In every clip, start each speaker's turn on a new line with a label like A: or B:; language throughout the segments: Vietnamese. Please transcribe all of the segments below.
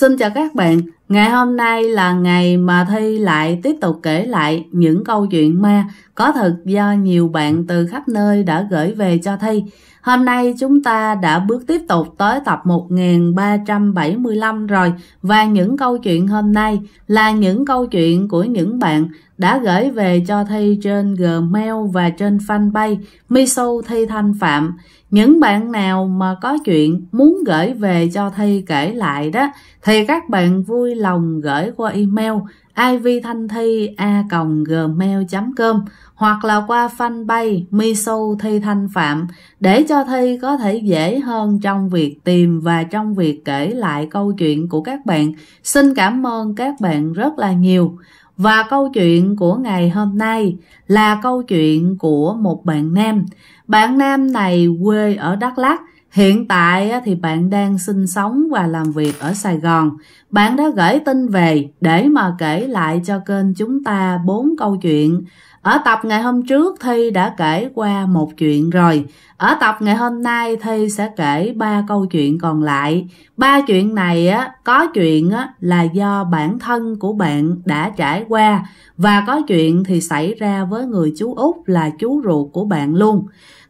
A: Xin chào các bạn Ngày hôm nay là ngày mà Thi lại tiếp tục kể lại những câu chuyện ma có thật do nhiều bạn từ khắp nơi đã gửi về cho Thi. Hôm nay chúng ta đã bước tiếp tục tới tập 1375 rồi và những câu chuyện hôm nay là những câu chuyện của những bạn đã gửi về cho Thi trên Gmail và trên fanpage Misu Thi Thanh Phạm. Những bạn nào mà có chuyện muốn gửi về cho Thi kể lại đó thì các bạn vui vui lòng gửi qua email ivthanhthi@gmail.com hoặc là qua fanpage Miso Thi Thanh Phạm để cho Thi có thể dễ hơn trong việc tìm và trong việc kể lại câu chuyện của các bạn. Xin cảm ơn các bạn rất là nhiều. Và câu chuyện của ngày hôm nay là câu chuyện của một bạn nam. Bạn nam này quê ở Đắk Lắk Hiện tại thì bạn đang sinh sống và làm việc ở Sài Gòn. Bạn đã gửi tin về để mà kể lại cho kênh chúng ta bốn câu chuyện. Ở tập ngày hôm trước Thi đã kể qua một chuyện rồi. Ở tập ngày hôm nay Thi sẽ kể ba câu chuyện còn lại. Ba chuyện này á có chuyện á là do bản thân của bạn đã trải qua và có chuyện thì xảy ra với người chú Út là chú ruột của bạn luôn.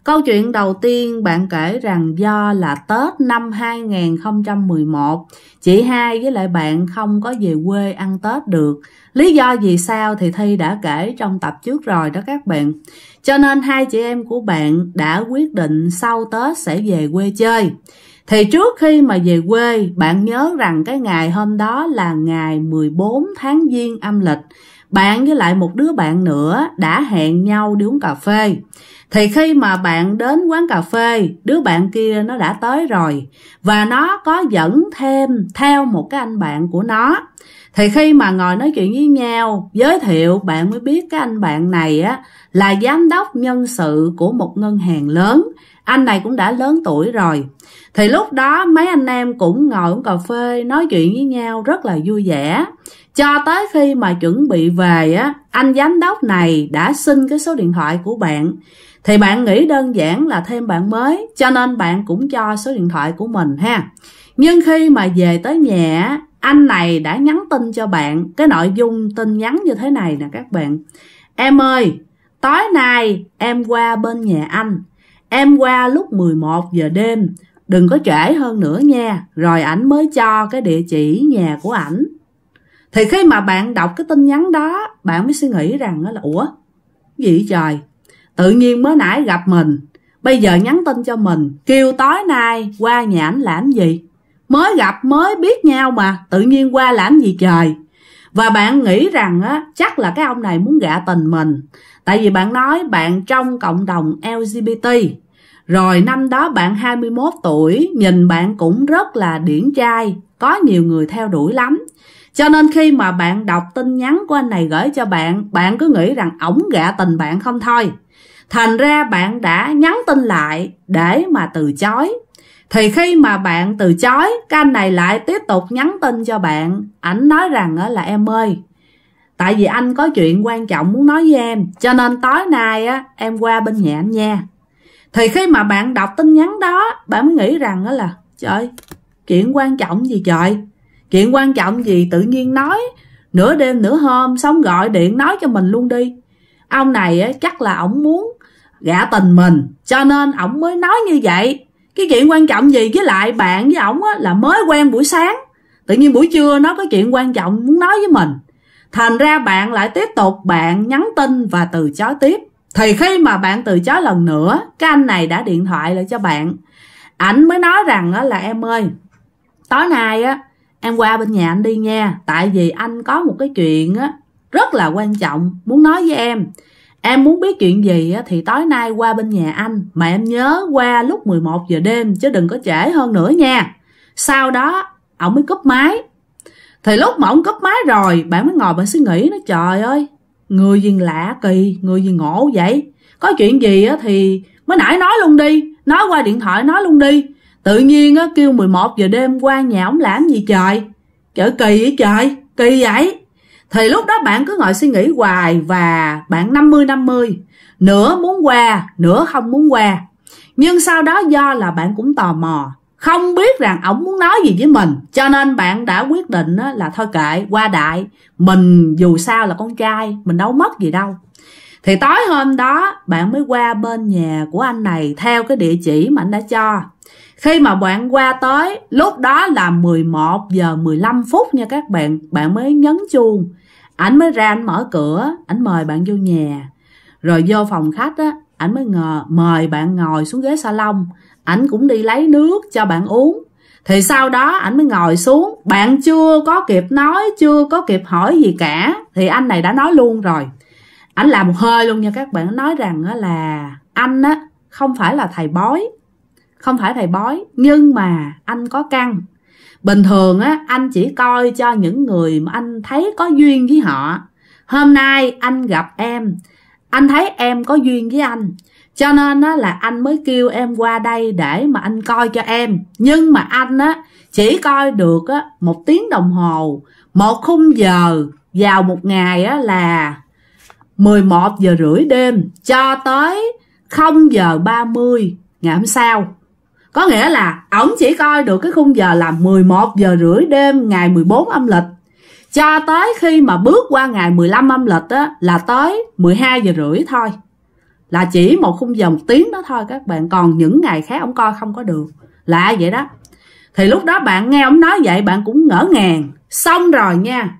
A: Câu chuyện đầu tiên bạn kể rằng do là Tết năm 2011, chị hai với lại bạn không có về quê ăn Tết được. Lý do vì sao thì Thi đã kể trong tập trước rồi đó các bạn. Cho nên hai chị em của bạn đã quyết định sau Tết sẽ về quê chơi. Thì trước khi mà về quê, bạn nhớ rằng cái ngày hôm đó là ngày 14 tháng Giêng âm lịch. Bạn với lại một đứa bạn nữa đã hẹn nhau đi uống cà phê thì khi mà bạn đến quán cà phê đứa bạn kia nó đã tới rồi và nó có dẫn thêm theo một cái anh bạn của nó thì khi mà ngồi nói chuyện với nhau giới thiệu bạn mới biết cái anh bạn này á là giám đốc nhân sự của một ngân hàng lớn anh này cũng đã lớn tuổi rồi thì lúc đó mấy anh em cũng ngồi uống cà phê nói chuyện với nhau rất là vui vẻ cho tới khi mà chuẩn bị về á anh giám đốc này đã xin cái số điện thoại của bạn thì bạn nghĩ đơn giản là thêm bạn mới cho nên bạn cũng cho số điện thoại của mình ha nhưng khi mà về tới nhà anh này đã nhắn tin cho bạn cái nội dung tin nhắn như thế này nè các bạn em ơi tối nay em qua bên nhà anh em qua lúc 11 giờ đêm đừng có trễ hơn nữa nha rồi ảnh mới cho cái địa chỉ nhà của ảnh thì khi mà bạn đọc cái tin nhắn đó bạn mới suy nghĩ rằng đó là ủa gì trời tự nhiên mới nãy gặp mình bây giờ nhắn tin cho mình kêu tối nay qua nhà ảnh làm gì mới gặp mới biết nhau mà tự nhiên qua làm gì trời và bạn nghĩ rằng á chắc là cái ông này muốn gạ tình mình tại vì bạn nói bạn trong cộng đồng lgbt rồi năm đó bạn 21 tuổi nhìn bạn cũng rất là điển trai có nhiều người theo đuổi lắm cho nên khi mà bạn đọc tin nhắn của anh này gửi cho bạn bạn cứ nghĩ rằng ổng gạ tình bạn không thôi thành ra bạn đã nhắn tin lại để mà từ chối thì khi mà bạn từ chối cái anh này lại tiếp tục nhắn tin cho bạn ảnh nói rằng là em ơi tại vì anh có chuyện quan trọng muốn nói với em cho nên tối nay á em qua bên nhà anh nha thì khi mà bạn đọc tin nhắn đó bạn mới nghĩ rằng đó là trời chuyện quan trọng gì trời chuyện quan trọng gì tự nhiên nói nửa đêm nửa hôm xong gọi điện nói cho mình luôn đi ông này á, chắc là ổng muốn gã tình mình cho nên ổng mới nói như vậy cái chuyện quan trọng gì với lại bạn với ổng là mới quen buổi sáng tự nhiên buổi trưa nó có chuyện quan trọng muốn nói với mình thành ra bạn lại tiếp tục bạn nhắn tin và từ chối tiếp thì khi mà bạn từ chối lần nữa cái anh này đã điện thoại lại cho bạn ảnh mới nói rằng là em ơi tối nay á em qua bên nhà anh đi nha tại vì anh có một cái chuyện á rất là quan trọng muốn nói với em Em muốn biết chuyện gì thì tối nay qua bên nhà anh mà em nhớ qua lúc 11 giờ đêm chứ đừng có trễ hơn nữa nha. Sau đó ổng mới cúp máy. Thì lúc mà ổng cúp máy rồi bạn mới ngồi bạn suy nghĩ nó trời ơi người gì lạ kỳ người gì ngộ vậy có chuyện gì thì mới nãy nói luôn đi nói qua điện thoại nói luôn đi tự nhiên á kêu 11 giờ đêm qua nhà ổng làm gì trời chở kỳ vậy trời kỳ vậy thì lúc đó bạn cứ ngồi suy nghĩ hoài và bạn 50-50 nửa muốn qua nửa không muốn qua nhưng sau đó do là bạn cũng tò mò không biết rằng ổng muốn nói gì với mình cho nên bạn đã quyết định là thôi kệ qua đại mình dù sao là con trai mình đâu mất gì đâu thì tối hôm đó bạn mới qua bên nhà của anh này theo cái địa chỉ mà anh đã cho khi mà bạn qua tới lúc đó là 11 giờ 15 phút nha các bạn, bạn mới nhấn chuông. Ảnh mới ra ảnh mở cửa, ảnh mời bạn vô nhà. Rồi vô phòng khách á, ảnh mới ngờ mời bạn ngồi xuống ghế salon, ảnh cũng đi lấy nước cho bạn uống. Thì sau đó ảnh mới ngồi xuống, bạn chưa có kịp nói, chưa có kịp hỏi gì cả thì anh này đã nói luôn rồi. Ảnh làm một hơi luôn nha các bạn, nói rằng là anh á không phải là thầy bói không phải thầy bói nhưng mà anh có căn bình thường á anh chỉ coi cho những người mà anh thấy có duyên với họ hôm nay anh gặp em anh thấy em có duyên với anh cho nên á là anh mới kêu em qua đây để mà anh coi cho em nhưng mà anh á chỉ coi được á một tiếng đồng hồ một khung giờ vào một ngày á là 11 giờ rưỡi đêm cho tới 0 giờ 30 ngày hôm sau có nghĩa là ổng chỉ coi được cái khung giờ là 11 giờ rưỡi đêm ngày 14 âm lịch. Cho tới khi mà bước qua ngày 15 âm lịch á, là tới 12 giờ rưỡi thôi. Là chỉ một khung giờ một tiếng đó thôi các bạn. Còn những ngày khác ổng coi không có được. Lạ vậy đó. Thì lúc đó bạn nghe ổng nói vậy bạn cũng ngỡ ngàng. Xong rồi nha.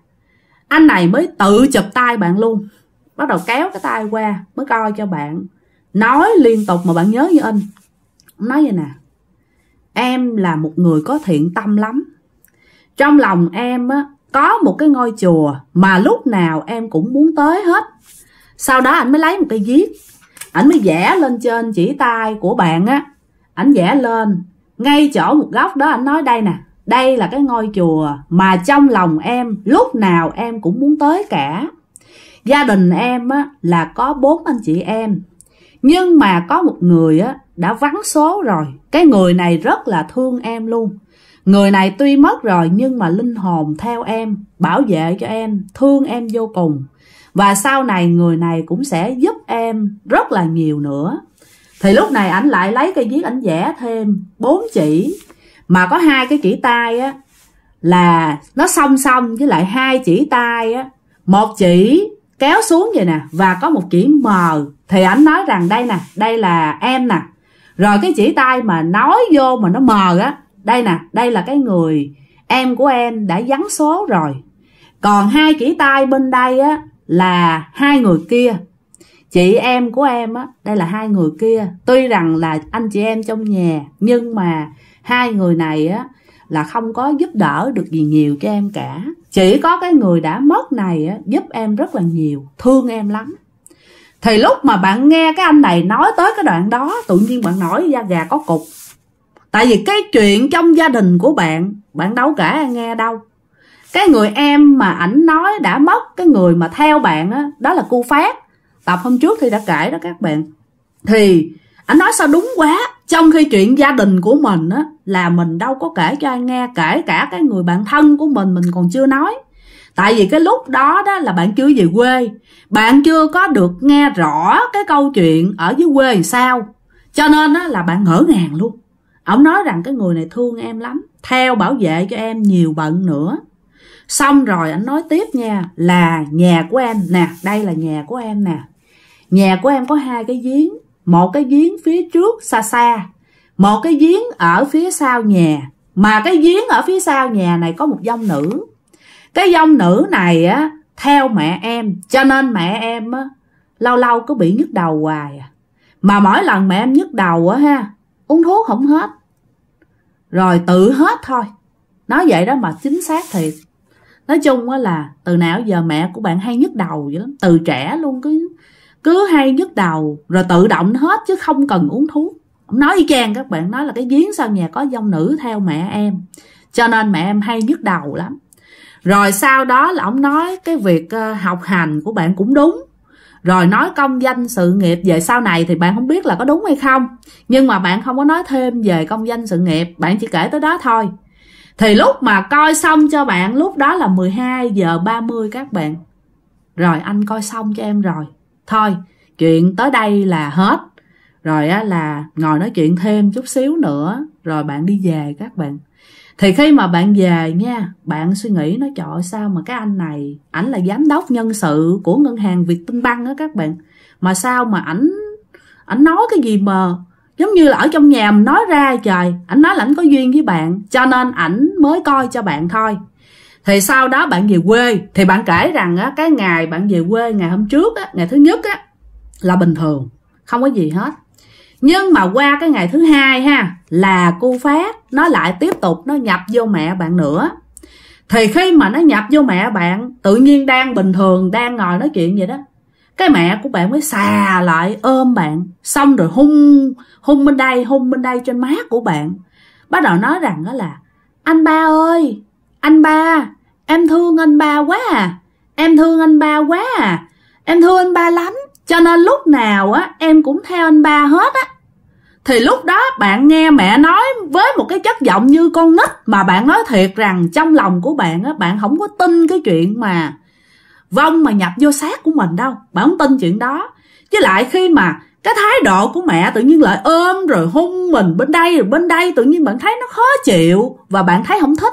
A: Anh này mới tự chụp tay bạn luôn. Bắt đầu kéo cái tay qua mới coi cho bạn. Nói liên tục mà bạn nhớ như anh Ổng nói vậy nè em là một người có thiện tâm lắm trong lòng em á có một cái ngôi chùa mà lúc nào em cũng muốn tới hết sau đó anh mới lấy một cây viết ảnh mới vẽ lên trên chỉ tay của bạn á ảnh vẽ lên ngay chỗ một góc đó anh nói đây nè đây là cái ngôi chùa mà trong lòng em lúc nào em cũng muốn tới cả gia đình em á là có bốn anh chị em nhưng mà có một người á đã vắng số rồi cái người này rất là thương em luôn người này tuy mất rồi nhưng mà linh hồn theo em bảo vệ cho em thương em vô cùng và sau này người này cũng sẽ giúp em rất là nhiều nữa thì lúc này ảnh lại lấy cây viết ảnh vẽ thêm bốn chỉ mà có hai cái chỉ tay á là nó song song với lại hai chỉ tay á một chỉ kéo xuống vậy nè và có một chỉ mờ thì ảnh nói rằng đây nè đây là em nè rồi cái chỉ tay mà nói vô mà nó mờ á đây nè đây là cái người em của em đã vắng số rồi còn hai chỉ tay bên đây á là hai người kia chị em của em á đây là hai người kia tuy rằng là anh chị em trong nhà nhưng mà hai người này á là không có giúp đỡ được gì nhiều cho em cả chỉ có cái người đã mất này á, giúp em rất là nhiều thương em lắm thì lúc mà bạn nghe cái anh này nói tới cái đoạn đó tự nhiên bạn nổi da gà có cục tại vì cái chuyện trong gia đình của bạn bạn đâu kể cả nghe đâu cái người em mà ảnh nói đã mất cái người mà theo bạn đó, đó là cô phát tập hôm trước thì đã kể đó các bạn thì ảnh nói sao đúng quá trong khi chuyện gia đình của mình á là mình đâu có kể cho ai nghe kể cả cái người bạn thân của mình mình còn chưa nói tại vì cái lúc đó đó là bạn chưa về quê bạn chưa có được nghe rõ cái câu chuyện ở dưới quê làm sao cho nên đó là bạn ngỡ ngàng luôn ổng nói rằng cái người này thương em lắm theo bảo vệ cho em nhiều bận nữa xong rồi anh nói tiếp nha là nhà của em nè đây là nhà của em nè nhà của em có hai cái giếng một cái giếng phía trước xa xa một cái giếng ở phía sau nhà mà cái giếng ở phía sau nhà này có một dông nữ cái dông nữ này á theo mẹ em cho nên mẹ em á lâu lâu cứ bị nhức đầu hoài à mà mỗi lần mẹ em nhức đầu á ha uống thuốc không hết rồi tự hết thôi nói vậy đó mà chính xác thì nói chung á là từ nào giờ mẹ của bạn hay nhức đầu vậy lắm từ trẻ luôn cứ cứ hay nhức đầu rồi tự động hết chứ không cần uống thuốc ông nói y chang các bạn nói là cái giếng sau nhà có dông nữ theo mẹ em cho nên mẹ em hay nhức đầu lắm rồi sau đó là ông nói cái việc ờ, học hành của bạn cũng đúng rồi nói công danh sự nghiệp về sau này thì bạn không biết là có đúng hay không nhưng mà bạn không có nói thêm về công danh sự nghiệp bạn chỉ kể tới đó thôi thì lúc mà coi xong cho bạn lúc đó là 12 giờ 30 các bạn rồi anh coi xong cho em rồi thôi chuyện tới đây là hết rồi á là ngồi nói chuyện thêm chút xíu nữa rồi bạn đi về các bạn thì khi mà bạn về nha bạn suy nghĩ nó chọi sao mà cái anh này ảnh là giám đốc nhân sự của ngân hàng Việt băng á các bạn mà sao mà ảnh ảnh nói cái gì mà giống như là ở trong nhà mình nói ra trời ảnh nói là ảnh có duyên với bạn cho nên ảnh mới coi cho bạn thôi thì sau đó bạn về quê thì bạn kể rằng á cái ngày bạn về quê ngày hôm trước á ngày thứ nhất á là bình thường không có gì hết nhưng mà qua cái ngày thứ hai ha là cu phát nó lại tiếp tục nó nhập vô mẹ bạn nữa thì khi mà nó nhập vô mẹ bạn tự nhiên đang bình thường đang ngồi nói chuyện vậy đó cái mẹ của bạn mới xà lại ôm bạn xong rồi hung hung bên đây hung bên đây trên má của bạn bắt đầu nói rằng đó là anh ba ơi anh ba em thương anh ba quá à em thương anh ba quá à em thương anh ba lắm cho nên lúc nào á em cũng theo anh ba hết á. Thì lúc đó bạn nghe mẹ nói với một cái chất giọng như con nít mà bạn nói thiệt rằng trong lòng của bạn á bạn không có tin cái chuyện mà vong mà nhập vô xác của mình đâu. Bạn không tin chuyện đó. chứ lại khi mà cái thái độ của mẹ tự nhiên lại ôm rồi hôn mình bên đây rồi bên đây tự nhiên bạn thấy nó khó chịu và bạn thấy không thích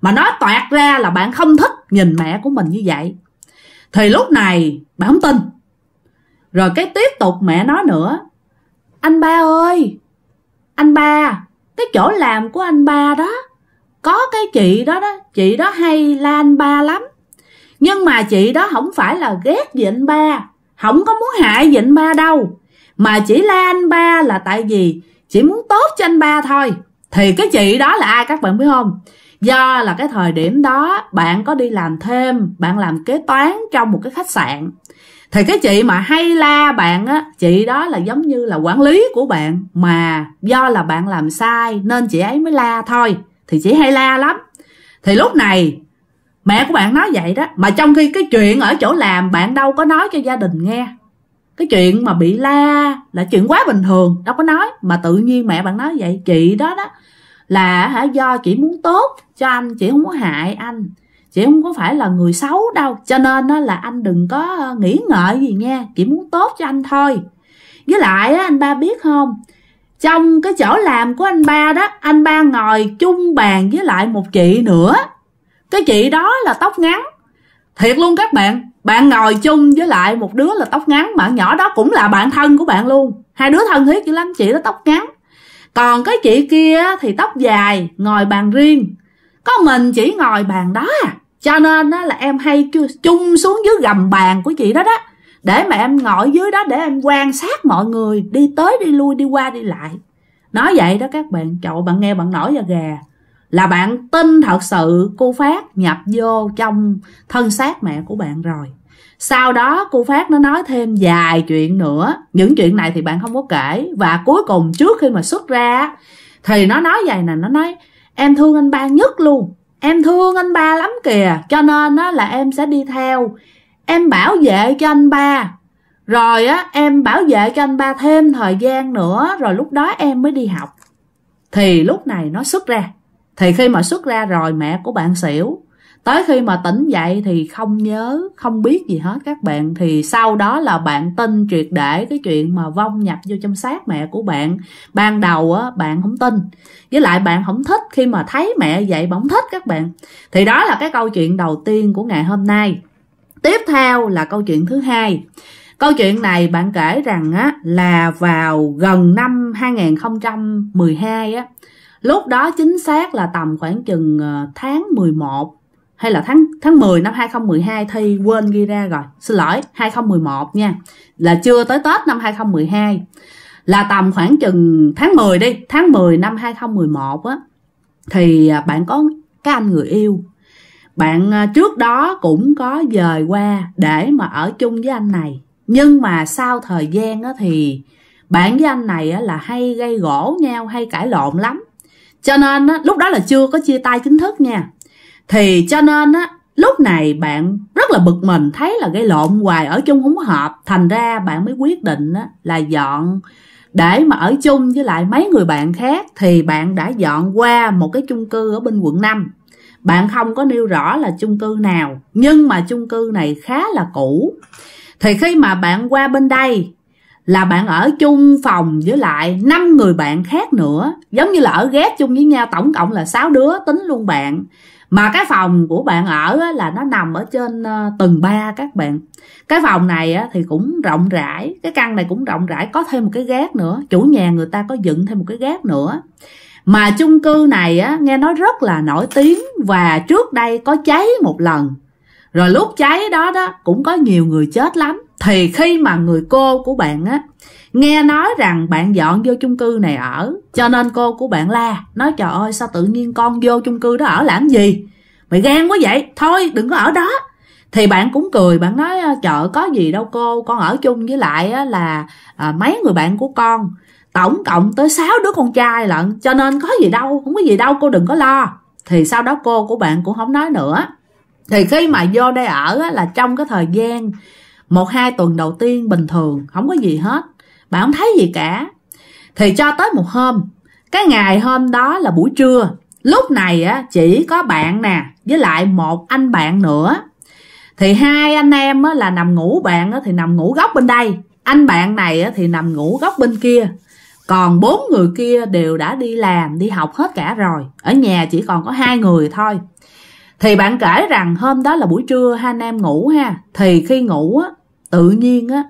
A: mà nói toạt ra là bạn không thích nhìn mẹ của mình như vậy thì lúc này bạn không tin rồi cái tiếp tục mẹ nói nữa Anh ba ơi Anh ba Cái chỗ làm của anh ba đó Có cái chị đó đó Chị đó hay la anh ba lắm Nhưng mà chị đó không phải là ghét gì anh ba Không có muốn hại gì anh ba đâu Mà chỉ la anh ba là tại vì Chỉ muốn tốt cho anh ba thôi Thì cái chị đó là ai các bạn biết không Do là cái thời điểm đó bạn có đi làm thêm, bạn làm kế toán trong một cái khách sạn thì cái chị mà hay la bạn á chị đó là giống như là quản lý của bạn mà do là bạn làm sai nên chị ấy mới la thôi thì chị hay la lắm thì lúc này mẹ của bạn nói vậy đó mà trong khi cái chuyện ở chỗ làm bạn đâu có nói cho gia đình nghe cái chuyện mà bị la là chuyện quá bình thường đâu có nói mà tự nhiên mẹ bạn nói vậy chị đó đó là hả do chị muốn tốt cho anh chị không muốn hại anh chị không có phải là người xấu đâu cho nên á, là anh đừng có ờ, nghĩ ngợi gì nha chị muốn tốt cho anh thôi với lại á, anh ba biết không trong cái chỗ làm của anh ba đó anh ba ngồi chung bàn với lại một chị nữa cái chị đó là tóc ngắn thiệt luôn các bạn bạn ngồi chung với lại một đứa là tóc ngắn bạn nhỏ đó cũng là bạn thân của bạn luôn hai đứa thân thiết dữ lắm chị đó tóc ngắn còn cái chị kia thì tóc dài ngồi bàn riêng có mình chỉ ngồi bàn đó à cho nên á, là em hay chung xuống dưới gầm bàn của chị đó đó để mà em ngồi dưới đó để em quan sát mọi người đi tới đi lui đi qua đi lại nói vậy đó các bạn cậu bạn nghe bạn nổi da gà là bạn tin thật sự cô phát nhập vô trong thân xác mẹ của bạn rồi sau đó cô phát nó nói thêm vài chuyện nữa những chuyện này thì bạn không có kể và cuối cùng trước khi mà xuất ra thì nó nói vậy nè nó nói em thương anh ba nhất luôn em thương anh ba lắm kìa cho nên á là em sẽ đi theo em bảo vệ cho anh ba rồi á em bảo vệ cho anh ba thêm thời gian nữa rồi lúc đó em mới đi học thì lúc này nó xuất ra thì khi mà xuất ra rồi mẹ của bạn xỉu tới khi mà tỉnh dậy thì không nhớ không biết gì hết các bạn thì sau đó là bạn tin triệt để cái chuyện mà vong nhập vô trong xác mẹ của bạn ban đầu á bạn không tin với lại bạn không thích khi mà thấy mẹ vậy mà thích các bạn thì đó là cái câu chuyện đầu tiên của ngày hôm nay tiếp theo là câu chuyện thứ hai Câu chuyện này bạn kể rằng á là vào gần năm 2012 á, lúc đó chính xác là tầm khoảng chừng ờ, tháng 11 hay là tháng tháng 10 năm 2012 thi quên ghi ra rồi xin lỗi 2011 nha là chưa tới Tết năm 2012 là tầm khoảng chừng tháng 10 đi tháng 10 năm 2011 á thì à, bạn có cái anh người yêu bạn à, trước đó cũng có dời qua để mà ở chung với anh này nhưng mà sau thời gian á thì bạn với anh này á là hay gây gỗ nhau hay cãi lộn lắm cho nên á, lúc đó là chưa có chia tay chính thức nha thì cho nên á, lúc này bạn rất là bực mình thấy là gây lộn hoài ở chung không hợp thành ra bạn mới quyết định á, là dọn để mà ở chung với lại mấy người bạn khác thì bạn đã dọn qua một cái chung cư ở bên quận 5 bạn không có nêu rõ là chung cư nào nhưng mà chung cư này khá là cũ thì khi mà bạn qua bên đây là bạn ở chung phòng với lại năm người bạn khác nữa giống như là ở ghép chung với nhau tổng cộng là 6 đứa tính luôn bạn mà cái phòng của bạn ở là nó nằm ở trên ờ, tầng 3 các bạn cái phòng này thì cũng rộng rãi cái căn này cũng rộng rãi có thêm một cái gác nữa chủ nhà người ta có dựng thêm một cái gác nữa mà chung cư này á, nghe nói rất là nổi tiếng và trước đây có cháy một lần rồi lúc cháy đó đó cũng có nhiều người chết lắm thì khi mà người cô của bạn á nghe nói rằng bạn dọn vô chung cư này ở cho nên cô của bạn la nói trời ơi sao tự nhiên con vô chung cư đó ở làm gì mày gan quá vậy thôi đừng có ở đó thì bạn cũng cười bạn nói chợ ờ, có gì đâu cô con ở chung với lại là à, mấy người bạn của con tổng cộng tới 6 đứa con trai lận cho nên có gì đâu không có gì đâu cô đừng có lo thì sau đó cô của bạn cũng không nói nữa thì khi mà vô đây ở là trong cái thời gian một hai tuần đầu tiên bình thường không có gì hết mà không thấy gì cả thì cho tới một hôm cái ngày hôm đó là buổi trưa lúc này á chỉ có bạn nè với lại một anh bạn nữa thì hai anh em á là nằm ngủ bạn á thì nằm ngủ góc bên đây anh bạn này á thì nằm ngủ góc bên kia còn bốn người kia đều đã đi làm đi học hết cả rồi ở nhà chỉ còn có hai người thôi thì bạn kể rằng hôm đó là buổi trưa hai anh em ngủ ha thì khi ngủ á tự nhiên á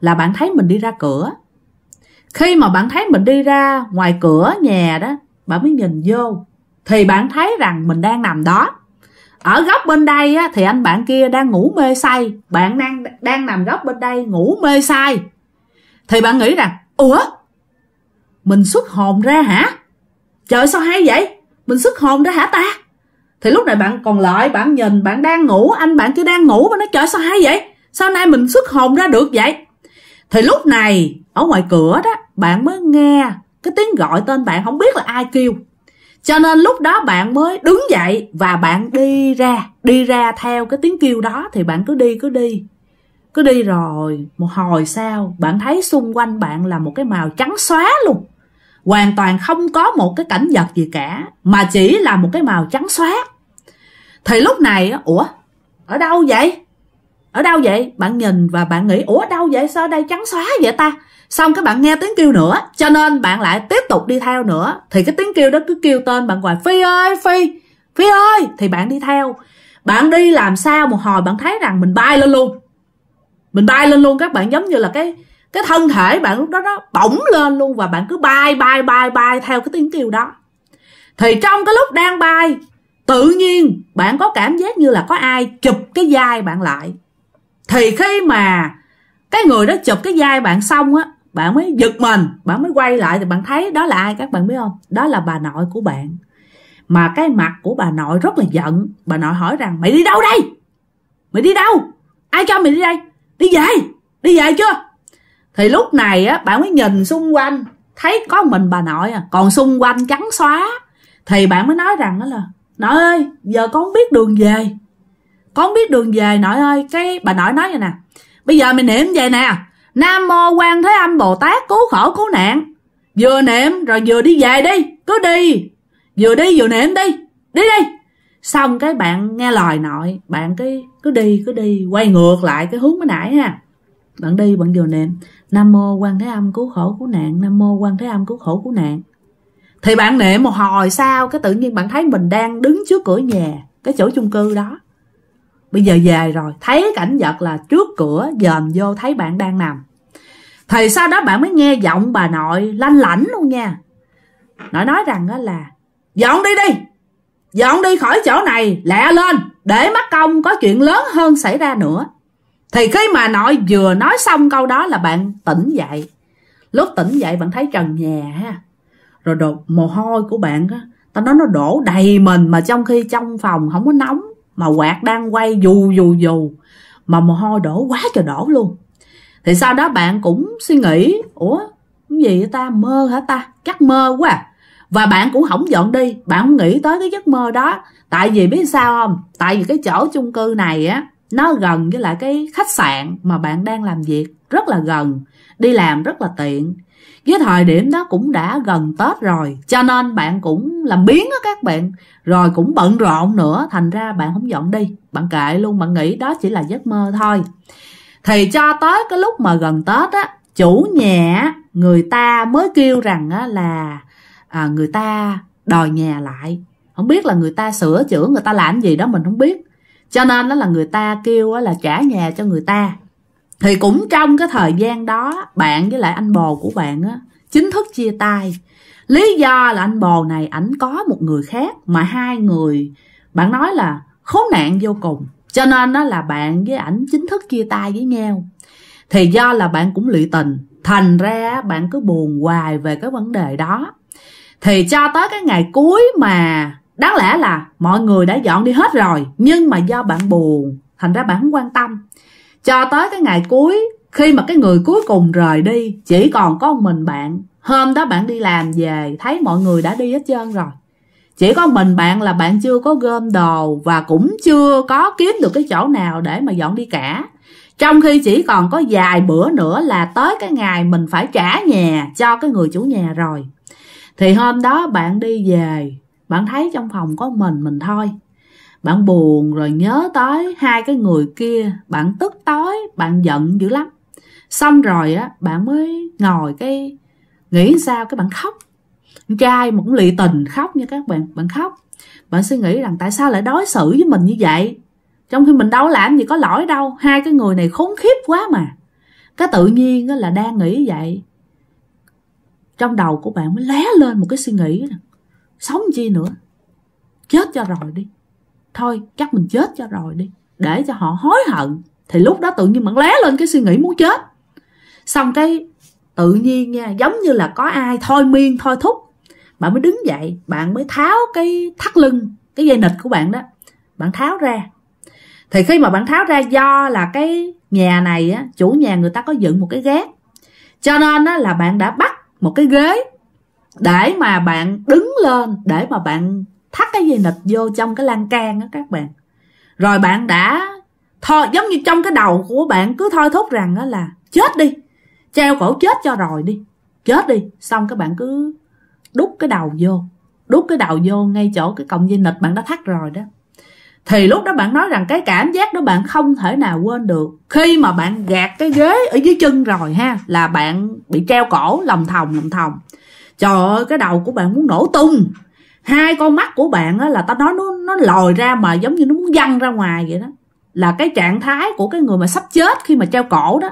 A: là bạn thấy mình đi ra cửa khi mà bạn thấy mình đi ra ngoài cửa nhà đó, bạn mới nhìn vô thì bạn thấy rằng mình đang nằm đó. Ở góc bên đây á, thì anh bạn kia đang ngủ mê say, bạn đang đang nằm góc bên đây ngủ mê say. Thì bạn nghĩ rằng, "Ủa, mình xuất hồn ra hả? Trời sao hay vậy? Mình xuất hồn ra hả ta?" Thì lúc này bạn còn lại bạn nhìn bạn đang ngủ, anh bạn kia đang ngủ mà nó trời sao hay vậy? Sao nay mình xuất hồn ra được vậy? Thì lúc này ở ngoài cửa đó bạn mới nghe cái tiếng gọi tên bạn không biết là ai kêu cho nên lúc đó bạn mới đứng dậy và bạn đi ra đi ra theo cái tiếng kêu đó thì bạn cứ đi cứ đi cứ đi rồi một hồi sau bạn thấy xung quanh bạn là một cái màu trắng xóa luôn hoàn toàn không có một cái cảnh vật gì cả mà chỉ là một cái màu trắng xóa thì lúc này ủa ở đâu vậy ở đâu vậy bạn nhìn và bạn nghĩ ủa đâu vậy sao đây trắng xóa vậy ta xong các bạn nghe tiếng kêu nữa cho nên bạn lại tiếp tục đi theo nữa thì cái tiếng kêu đó cứ kêu tên bạn hoài phi ơi phi phi ơi thì bạn đi theo bạn đi làm sao một hồi bạn thấy rằng mình bay lên luôn mình bay lên luôn các bạn giống như là cái cái thân thể bạn lúc đó đó bỗng lên luôn và bạn cứ bay bay bay bay theo cái tiếng kêu đó thì trong cái lúc đang bay tự nhiên bạn có cảm giác như là có ai chụp cái vai bạn lại thì khi mà cái người đó chụp cái vai bạn xong á bạn mới giật mình bạn mới quay lại thì bạn thấy đó là ai các bạn biết không đó là bà nội của bạn mà cái mặt của bà nội rất là giận bà nội hỏi rằng mày đi đâu đây mày đi đâu ai cho mày đi đây đi về đi về chưa thì lúc này á bạn mới nhìn xung quanh thấy có mình bà nội à còn xung quanh trắng xóa thì bạn mới nói rằng đó là nội ơi giờ con biết đường về con biết đường về nội ơi cái bà nội nói vậy nè bây giờ mày niệm về nè Nam Mô quan Thế Âm Bồ Tát cứu khổ cứu nạn. Vừa niệm rồi vừa đi về đi, cứ đi. Vừa đi vừa niệm đi, đi đi. Xong cái bạn nghe lời nội, bạn cứ cứ đi cứ đi, quay ngược lại cái hướng mới nãy ha. Bạn đi bạn vừa niệm Nam Mô quan Thế Âm cứu khổ cứu nạn, Nam Mô quan Thế Âm cứu khổ cứu nạn. Thì bạn niệm một hồi sau cái tự nhiên bạn thấy mình đang đứng trước cửa nhà, cái chỗ chung cư đó bây giờ về rồi thấy cảnh vật là trước cửa dòm vô thấy bạn đang nằm thì sau đó bạn mới nghe giọng bà nội lanh lảnh luôn nha nội nói rằng đó là dọn đi đi dọn đi khỏi chỗ này lẹ lên để mất công có chuyện lớn hơn xảy ra nữa thì khi mà nội vừa nói xong câu đó là bạn tỉnh dậy lúc tỉnh dậy bạn thấy trần nhà ha rồi đồ mồ hôi của bạn á tao nói nó đổ đầy mình mà trong khi trong phòng không có nóng mà quạt đang quay dù dù dù mà mồ hôi đổ quá trời đổ luôn thì sau đó bạn cũng suy nghĩ ủa cái gì ta mơ hả ta chắc mơ quá à. và bạn cũng không dọn đi bạn không nghĩ tới cái giấc mơ đó tại vì biết sao không tại vì cái chỗ chung cư này á nó gần với lại cái khách sạn mà bạn đang làm việc rất là gần đi làm rất là tiện với thời điểm đó cũng đã gần tết rồi cho nên bạn cũng làm biến á các bạn rồi cũng bận rộn nữa thành ra bạn không dọn đi bạn kệ luôn bạn nghĩ đó chỉ là giấc mơ thôi thì cho tới cái lúc mà gần tết á chủ nhà người ta mới kêu rằng á là à, người ta đòi nhà lại không biết là người ta sửa chữa người ta làm gì đó mình không biết cho nên đó là người ta kêu là trả nhà cho người ta thì cũng trong cái thời gian đó bạn với lại anh bồ của bạn á chính thức chia tay lý do là anh bồ này ảnh có một người khác mà hai người bạn nói là khốn nạn vô cùng cho nên nó là bạn với ảnh chính thức chia tay với nhau thì do là bạn cũng lụy tình thành ra bạn cứ buồn hoài về cái vấn đề đó thì cho tới cái ngày cuối mà đáng lẽ là mọi người đã dọn đi hết rồi nhưng mà do bạn buồn thành ra bạn không quan tâm cho tới cái ngày cuối, khi mà cái người cuối cùng rời đi, chỉ còn có mình bạn. Hôm đó bạn đi làm về, thấy mọi người đã đi hết trơn rồi. Chỉ có mình bạn là bạn chưa có gom đồ và cũng chưa có kiếm được cái chỗ nào để mà dọn đi cả. Trong khi chỉ còn có vài bữa nữa là tới cái ngày mình phải trả nhà cho cái người chủ nhà rồi. Thì hôm đó bạn đi về, bạn thấy trong phòng có mình mình thôi bạn buồn rồi nhớ tới hai cái người kia bạn tức tối bạn giận dữ lắm xong rồi á bạn mới ngồi cái nghĩ sao cái bạn khóc trai một cũng lì tình khóc nha các bạn bạn khóc bạn suy nghĩ rằng tại sao lại đối xử với mình như vậy trong khi mình đâu làm gì có lỗi đâu hai cái người này khốn khiếp quá mà cái tự nhiên là đang nghĩ vậy trong đầu của bạn mới lé lên một cái suy nghĩ sống chi nữa chết cho rồi đi thôi chắc mình chết cho rồi đi để cho họ hối hận thì lúc đó tự nhiên bạn lé lên cái suy nghĩ muốn chết xong cái tự nhiên nha giống như là có ai thôi miên thôi thúc bạn mới đứng dậy bạn mới tháo cái thắt lưng cái dây nịt của bạn đó bạn tháo ra thì khi mà bạn tháo ra do là cái nhà này á chủ nhà người ta có dựng một cái gác cho nên á là bạn đã bắt một cái ghế để mà bạn đứng lên để mà bạn thắt cái dây nịch vô trong cái lan can đó các bạn rồi bạn đã thôi giống như trong cái đầu của bạn cứ thôi thúc rằng đó là chết đi treo cổ chết cho rồi đi chết đi xong các bạn cứ đút cái đầu vô đút cái đầu vô ngay chỗ cái cọng dây nịch bạn đã thắt rồi đó thì lúc đó bạn nói rằng cái cảm giác đó bạn không thể nào quên được khi mà bạn gạt cái ghế ở dưới chân rồi ha là bạn bị treo cổ lòng thòng lòng thòng trời ơi cái đầu của bạn muốn nổ tung hai con mắt của bạn á, là tao nói nó nó lòi ra mà giống như nó muốn văng ra ngoài vậy đó là cái trạng thái của cái người mà sắp chết khi mà treo cổ đó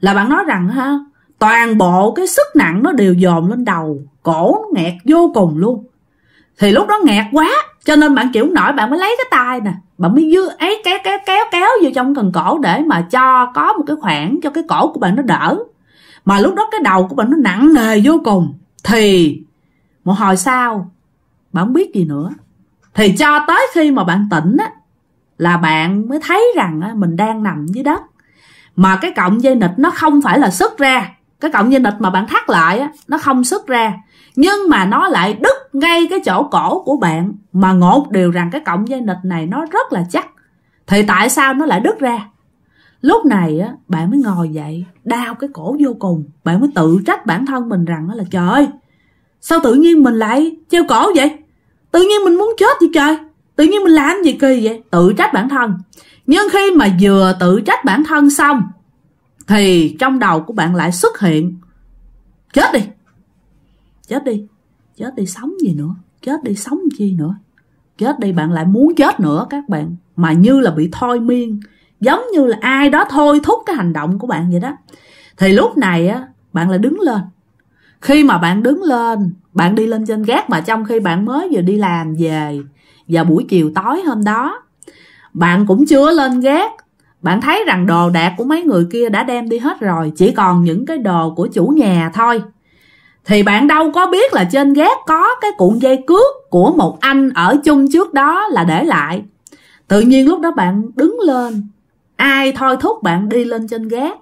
A: là bạn nói rằng ha toàn bộ cái sức nặng nó đều dồn lên đầu cổ nó nghẹt vô cùng luôn thì lúc đó nghẹt quá cho nên bạn chịu nổi bạn mới lấy cái tay nè bạn mới dư ấy kéo kéo kéo kéo vô trong cần cổ để mà cho có một cái khoảng cho cái cổ của bạn nó đỡ mà lúc đó cái đầu của bạn nó nặng nề vô cùng thì một hồi sau bạn không biết gì nữa thì cho tới khi mà bạn tỉnh á là bạn mới thấy rằng á, mình đang nằm dưới đất mà cái cọng dây nịt nó không phải là xuất ra cái cọng dây nịt mà bạn thắt lại á, nó không xuất ra nhưng mà nó lại đứt ngay cái chỗ cổ của bạn mà ngộ điều rằng cái cọng dây nịt này nó rất là chắc thì tại sao nó lại đứt ra lúc này á bạn mới ngồi dậy đau cái cổ vô cùng bạn mới tự trách bản thân mình rằng là trời ơi sao tự nhiên mình lại treo cổ vậy tự nhiên mình muốn chết gì trời tự nhiên mình làm gì kỳ vậy tự trách bản thân nhưng khi mà vừa tự trách bản thân xong thì trong đầu của bạn lại xuất hiện chết đi chết đi chết đi sống gì nữa chết đi sống chi nữa chết đi bạn lại muốn chết nữa các bạn mà như là bị thôi miên giống như là ai đó thôi thúc cái hành động của bạn vậy đó thì lúc này á bạn lại đứng lên khi mà bạn đứng lên bạn đi lên trên gác mà trong khi bạn mới vừa đi làm về và buổi chiều tối hôm đó bạn cũng chưa lên gác bạn thấy rằng đồ đạc của mấy người kia đã đem đi hết rồi chỉ còn những cái đồ của chủ nhà thôi thì bạn đâu có biết là trên gác có cái cuộn dây cước của một anh ở chung trước đó là để lại tự nhiên lúc đó bạn đứng lên ai thôi thúc bạn đi lên trên gác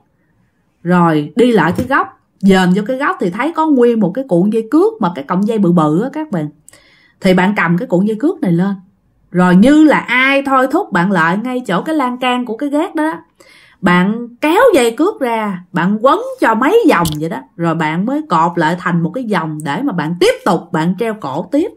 A: rồi đi lại cái góc dền vô cái góc thì thấy có nguyên một cái cuộn dây cước mà cái cọng dây bự bự á các bạn thì bạn cầm cái cuộn dây cước này lên rồi như là ai thôi thúc bạn lại ngay chỗ cái lan can của cái gác đó bạn kéo dây cước ra bạn quấn cho mấy vòng vậy đó rồi bạn mới cột lại thành một cái vòng để mà bạn tiếp tục bạn treo cổ tiếp